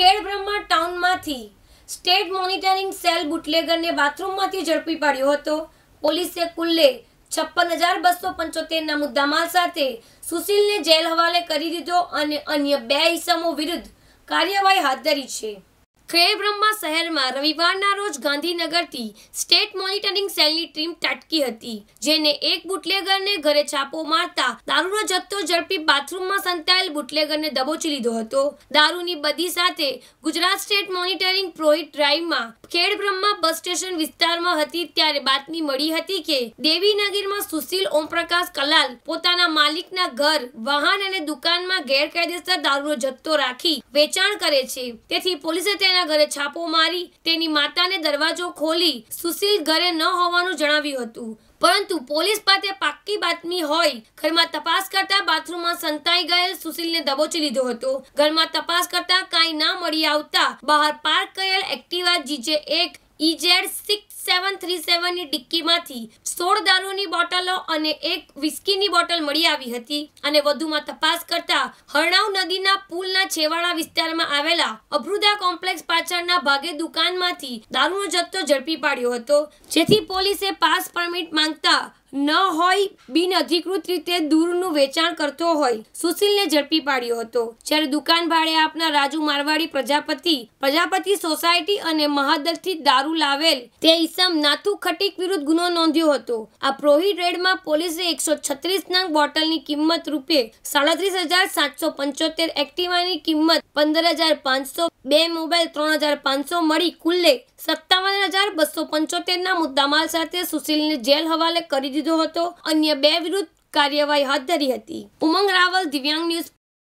ખેડબ્રહ્મા ટાઉનમાંથી state monitoring cell બુટલેગરને બાથરૂમમાંથી ઝડપી પાડ્યો હતો પોલીસે કુલ્લે છપ્પન હજાર બસો પંચોતેરના મુદ્દામાલ સાથે સુશીલને જેલ હવાલે કરી દીધો અને અન્ય બે ઇસમો વિરુદ્ધ કાર્યવાહી હાથ ધરી છે ખેડબ્રહ્મા શહેરમાં રવિવારના રોજ ગાંધીનગરથી સ્ટેટ મોનિટરિંગ સેલની ટીમ ટટકી હતી જેને એક બુટલેગરને ઘરે છાપો મારતા દારૂનો જથ્થો ઝડપી બાથરૂમમાં સંતાયેલ બુટલેગરને દબોચી લીધો હતો દારૂની બદી સાથે ગુજરાત સ્ટેટ મોનિટરિંગ પ્રોહિત ડ્રાઈવમાં ખેડબ્રહ્મા બસ સ્ટેશન વિસ્તારમાં હતી ત્યારે બાતમી મળી હતી કે દેવીનગરમાં સુશીલ ઓમપ્રકાશ કલાલ પોતાના માલિકના ઘર વાહન અને દુકાનમાં ગેરકાયદેસર દારૂનો જથ્થો રાખી વેચાણ કરે છે તેથી પોલીસે તેના તેના ઘરે છાપો મારી તેની માતાને દરવાજો ખોલી સુશીલ ઘરે ન હોવાનું જણાવ્યું હતું પરંતુ પોલીસ પાસે પાક્કી બાતમી હોય ઘરમાં તપાસ કરતા બાથરૂમમાં સંતાઈ ગયેલ સુશીલને દબોચી લીધો હતો ઘરમાં તપાસ કરતા કાંઈ ના મળી આવતા બહાર પાર્ક કરેલ એક્ટિવા જીજે એક ઇજેડ સિક્સ સેવન થ્રી સેવનની ડિક્કીમાંથી સોળ દારૂની બોટલો અને એક વિસ્કીની બોટલ મળી આવી હતી અને વધુમાં તપાસ કરતા હરણાવ નદીના પુલના છેવાડા વિસ્તારમાં આવેલા અભૃદા કોમ્પ્લેક્સ પાછળના ભાગે દુકાનમાંથી દારૂનો જથ્થો ઝડપી પાડ્યો હતો જેથી પોલીસે પાસ પરમિટ માંગતા ન હોય બિનઅધિકૃત રીતે દૂરનું વેચાણ કરતો હોય સુશીલને ઝડપી પાડ્યો હતો જ્યારે દુકાન ભાડે આપનાર રાજુ મારવાડી પ્રજાપતિ પ્રજાપતિ સોસાયટી અને મહાદલથી દારૂ લાવેલ તે ઈસમ નાથુ ખટીક વિરુદ્ધ ગુનો નોંધ્યો હતો આ પ્રોહિટ રેડમાં પોલીસે એકસો છત્રીસ નંગ બોટલની કિંમત રૂપે સાડત્રીસ હજાર સાતસો પંચોતેર એક્ટિવાની કિંમત પંદર હજાર પાંચસો બે મોબાઈલ ત્રણ હજાર પાંચસો મળી કુલ્લે સત્તાવન હજાર બસો પંચોતેરના મુદ્દામાલ સાથે સુશીલને જેલ હવાલે કરી દીધો હતો અન્ય બે વિરુદ્ધ કાર્યવાહી હાથ ધરી હતી ઉમંગ રાવલ દિવ્યાંગ ન્યૂઝ